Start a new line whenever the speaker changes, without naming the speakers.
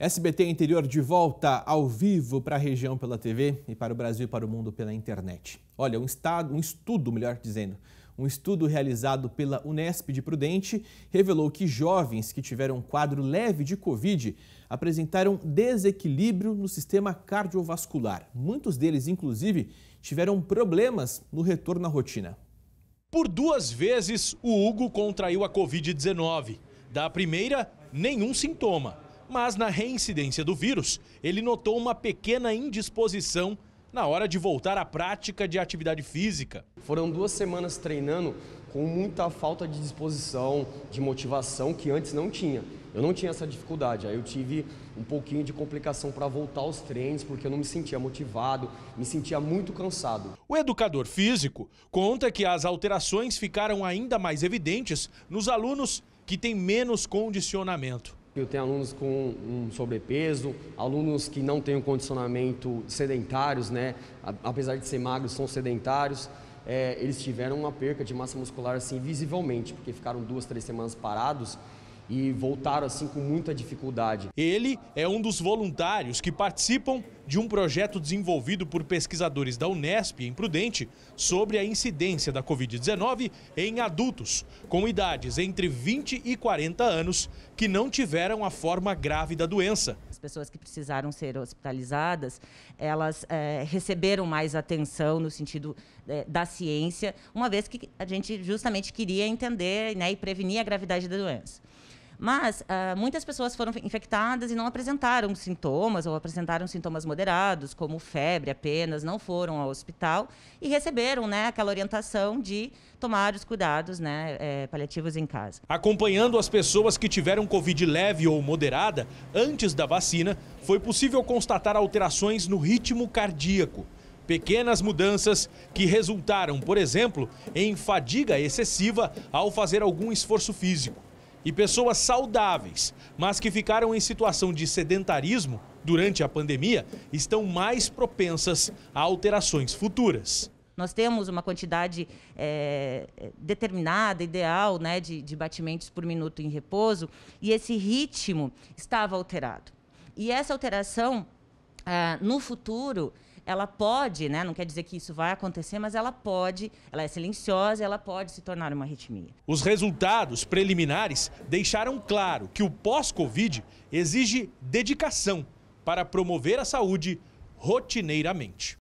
SBT Interior de volta ao vivo para a região pela TV e para o Brasil e para o mundo pela internet. Olha, um, estado, um estudo, melhor dizendo, um estudo realizado pela Unesp de Prudente revelou que jovens que tiveram um quadro leve de Covid apresentaram desequilíbrio no sistema cardiovascular. Muitos deles, inclusive, tiveram problemas no retorno à rotina. Por
duas vezes, o Hugo contraiu a Covid-19. Da primeira, nenhum sintoma mas na reincidência do vírus, ele notou uma pequena indisposição na
hora de voltar à prática de atividade física. Foram duas semanas treinando com muita falta de disposição, de motivação que antes não tinha. Eu não tinha essa dificuldade, aí eu tive um pouquinho de complicação para voltar aos treinos, porque eu não me sentia motivado, me sentia muito cansado. O educador físico conta que as alterações ficaram ainda
mais evidentes nos alunos que têm menos condicionamento.
Eu tenho alunos com um sobrepeso, alunos que não têm um condicionamento sedentários, né? apesar de ser magros, são sedentários. É, eles tiveram uma perca de massa muscular assim visivelmente, porque ficaram duas, três semanas parados e voltaram assim com muita dificuldade. Ele é um dos voluntários que participam de um projeto desenvolvido por
pesquisadores da Unesp em Prudente sobre a incidência da Covid-19 em adultos com idades entre 20 e 40 anos que não tiveram a forma grave da doença. As
pessoas que precisaram ser hospitalizadas, elas é, receberam mais atenção no sentido é, da ciência, uma vez que a gente justamente queria entender né, e prevenir a gravidade da doença. Mas uh, muitas pessoas foram infectadas e não apresentaram sintomas ou apresentaram sintomas moderados, como febre apenas, não foram ao hospital e receberam né, aquela orientação de tomar os cuidados né, é, paliativos em casa.
Acompanhando as pessoas que tiveram Covid leve ou moderada antes da vacina, foi possível constatar alterações no ritmo cardíaco. Pequenas mudanças que resultaram, por exemplo, em fadiga excessiva ao fazer algum esforço físico e pessoas saudáveis, mas que ficaram em situação de sedentarismo durante a pandemia, estão mais propensas a alterações futuras.
Nós temos uma quantidade é, determinada, ideal, né, de, de batimentos por minuto em repouso, e esse ritmo estava alterado. E essa alteração Uh, no futuro, ela pode, né, não quer dizer que isso vai acontecer, mas ela pode, ela é silenciosa, ela pode se tornar uma arritmia.
Os resultados preliminares deixaram claro que o pós-Covid exige dedicação para promover a saúde rotineiramente.